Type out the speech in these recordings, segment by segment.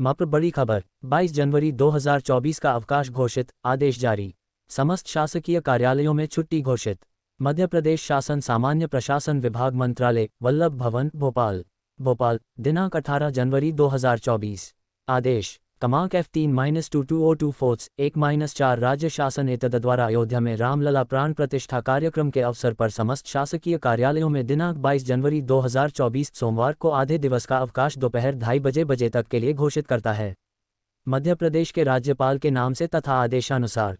मप्र बड़ी खबर 22 जनवरी 2024 का अवकाश घोषित आदेश जारी समस्त शासकीय कार्यालयों में छुट्टी घोषित मध्य प्रदेश शासन सामान्य प्रशासन विभाग मंत्रालय वल्लभ भवन भोपाल भोपाल दिनांक अठारह जनवरी 2024 आदेश कमांक एफ तीन minus two two O two fourth एक माइनस चार राज्य शासन एतद द्वारा अयोध्या में रामलला प्राण प्रतिष्ठा कार्यक्रम के अवसर पर समस्त शासकीय कार्यालयों में दिनांक 22 जनवरी 2024 सोमवार को आधे दिवस का अवकाश दोपहर ढाई बजे बजे तक के लिए घोषित करता है मध्य प्रदेश के राज्यपाल के नाम से तथा आदेशानुसार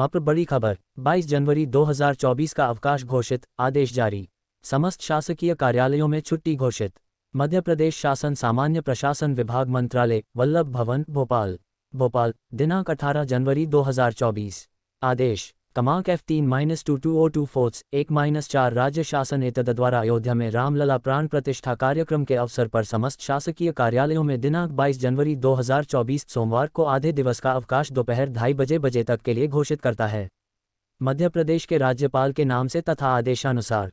मप्र बड़ी खबर बाईस जनवरी दो का अवकाश घोषित आदेश जारी समस्त शासकीय कार्यालयों में छुट्टी घोषित मध्य प्रदेश शासन सामान्य प्रशासन विभाग मंत्रालय वल्लभ भवन भोपाल भोपाल दिनांक अठारह जनवरी 2024 आदेश कमाक एफ तीन minus two two O two फोर्स एक माइनस चार राज्य शासन एतद द्वारा अयोध्या में रामलला प्राण प्रतिष्ठा कार्यक्रम के अवसर पर समस्त शासकीय कार्यालयों में दिनांक 22 जनवरी 2024 सोमवार को आधे दिवस का अवकाश दोपहर ढाई बजे बजे तक के लिए घोषित करता है मध्य प्रदेश के राज्यपाल के नाम से तथा आदेशानुसार